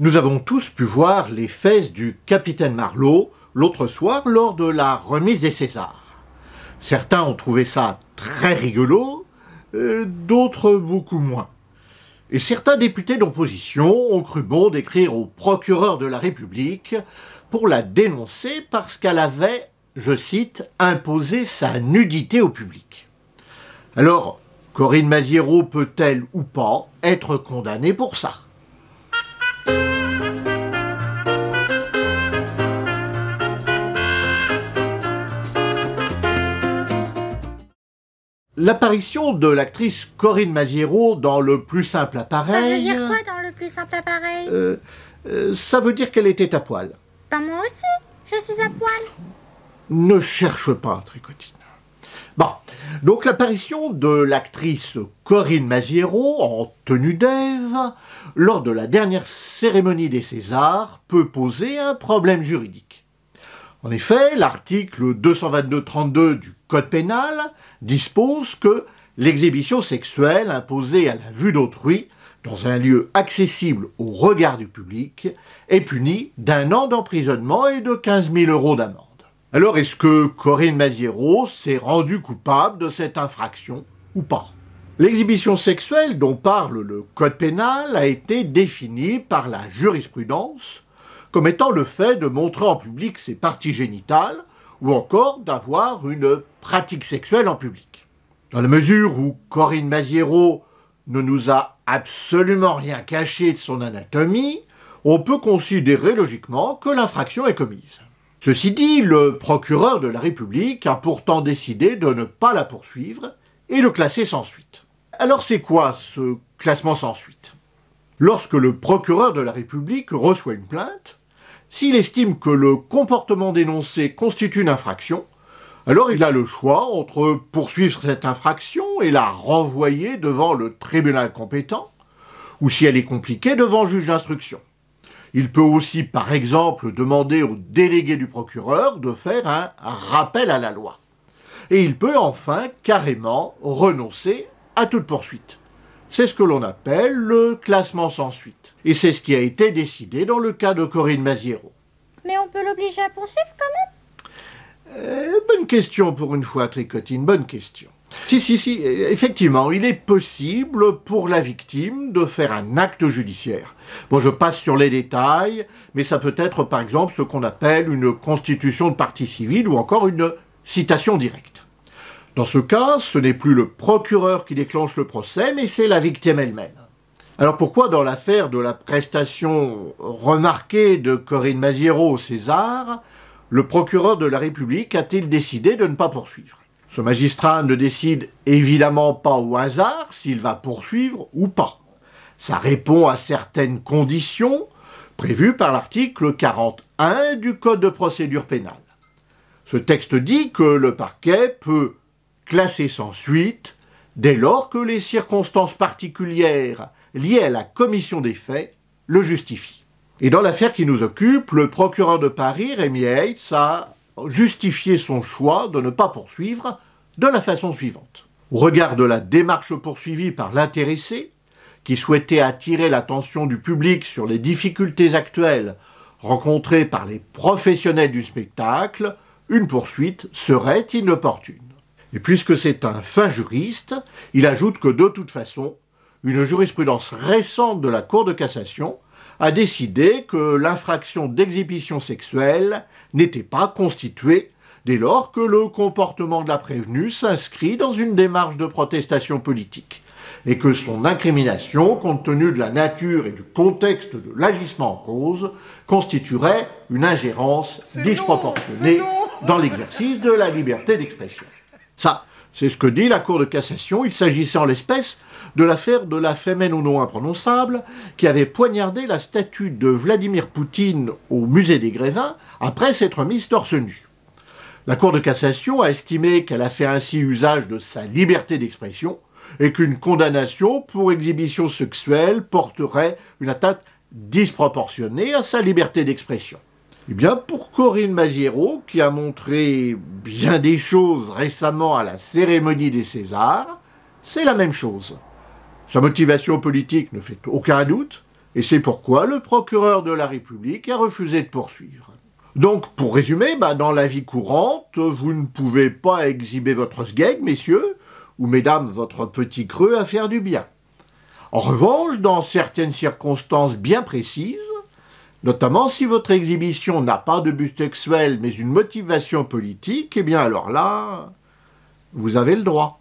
Nous avons tous pu voir les fesses du capitaine Marlowe l'autre soir lors de la remise des Césars. Certains ont trouvé ça très rigolo, euh, d'autres beaucoup moins. Et certains députés d'opposition ont cru bon d'écrire au procureur de la République pour la dénoncer parce qu'elle avait, je cite, imposé sa nudité au public. Alors, Corinne Maziero peut-elle ou pas être condamnée pour ça L'apparition de l'actrice Corinne Maziero dans Le plus simple appareil... Ça veut dire quoi euh, dans Le plus simple appareil euh, euh, Ça veut dire qu'elle était à poil. Ben moi aussi, je suis à poil. Ne cherche pas, Tricotine. Bon, donc l'apparition de l'actrice Corinne Maziero en tenue d'Ève lors de la dernière cérémonie des Césars peut poser un problème juridique. En effet, l'article 222-32 du Code pénal dispose que l'exhibition sexuelle imposée à la vue d'autrui dans un lieu accessible au regard du public est punie d'un an d'emprisonnement et de 15 000 euros d'amende. Alors est-ce que Corinne Maziero s'est rendue coupable de cette infraction ou pas L'exhibition sexuelle dont parle le Code pénal a été définie par la jurisprudence comme étant le fait de montrer en public ses parties génitales ou encore d'avoir une pratique sexuelle en public. Dans la mesure où Corinne Maziero ne nous a absolument rien caché de son anatomie, on peut considérer logiquement que l'infraction est commise. Ceci dit, le procureur de la République a pourtant décidé de ne pas la poursuivre et de classer sans suite. Alors c'est quoi ce classement sans suite Lorsque le procureur de la République reçoit une plainte, s'il estime que le comportement dénoncé constitue une infraction, alors il a le choix entre poursuivre cette infraction et la renvoyer devant le tribunal compétent, ou si elle est compliquée, devant le juge d'instruction. Il peut aussi, par exemple, demander au délégué du procureur de faire un rappel à la loi. Et il peut enfin carrément renoncer à toute poursuite. C'est ce que l'on appelle le classement sans suite. Et c'est ce qui a été décidé dans le cas de Corinne Maziero. Mais on peut l'obliger à poursuivre quand même eh, Bonne question pour une fois, Tricotine, bonne question. Si, si, si, eh, effectivement, il est possible pour la victime de faire un acte judiciaire. Bon, je passe sur les détails, mais ça peut être par exemple ce qu'on appelle une constitution de partie civile ou encore une citation directe. Dans ce cas, ce n'est plus le procureur qui déclenche le procès, mais c'est la victime elle-même. Alors pourquoi dans l'affaire de la prestation remarquée de Corinne Maziero au César, le procureur de la République a-t-il décidé de ne pas poursuivre Ce magistrat ne décide évidemment pas au hasard s'il va poursuivre ou pas. Ça répond à certaines conditions prévues par l'article 41 du Code de procédure pénale. Ce texte dit que le parquet peut classé sans suite dès lors que les circonstances particulières liées à la commission des faits le justifient. Et dans l'affaire qui nous occupe, le procureur de Paris, Rémi Heitz, a justifié son choix de ne pas poursuivre de la façon suivante. Au regard de la démarche poursuivie par l'intéressé, qui souhaitait attirer l'attention du public sur les difficultés actuelles rencontrées par les professionnels du spectacle, une poursuite serait inopportune. Et puisque c'est un fin juriste, il ajoute que de toute façon, une jurisprudence récente de la Cour de cassation a décidé que l'infraction d'exhibition sexuelle n'était pas constituée dès lors que le comportement de la prévenue s'inscrit dans une démarche de protestation politique et que son incrimination, compte tenu de la nature et du contexte de l'agissement en cause, constituerait une ingérence disproportionnée dans l'exercice de la liberté d'expression. Ça, c'est ce que dit la Cour de cassation. Il s'agissait en l'espèce de l'affaire de la femme au nom imprononçable qui avait poignardé la statue de Vladimir Poutine au musée des Grévins après s'être mise torse nu. La Cour de cassation a estimé qu'elle a fait ainsi usage de sa liberté d'expression et qu'une condamnation pour exhibition sexuelle porterait une atteinte disproportionnée à sa liberté d'expression. Eh bien, pour Corinne Maziero, qui a montré bien des choses récemment à la cérémonie des Césars, c'est la même chose. Sa motivation politique ne fait aucun doute, et c'est pourquoi le procureur de la République a refusé de poursuivre. Donc, pour résumer, bah, dans la vie courante, vous ne pouvez pas exhiber votre sgeg, messieurs, ou mesdames, votre petit creux à faire du bien. En revanche, dans certaines circonstances bien précises, Notamment si votre exhibition n'a pas de but sexuel mais une motivation politique, eh bien alors là, vous avez le droit.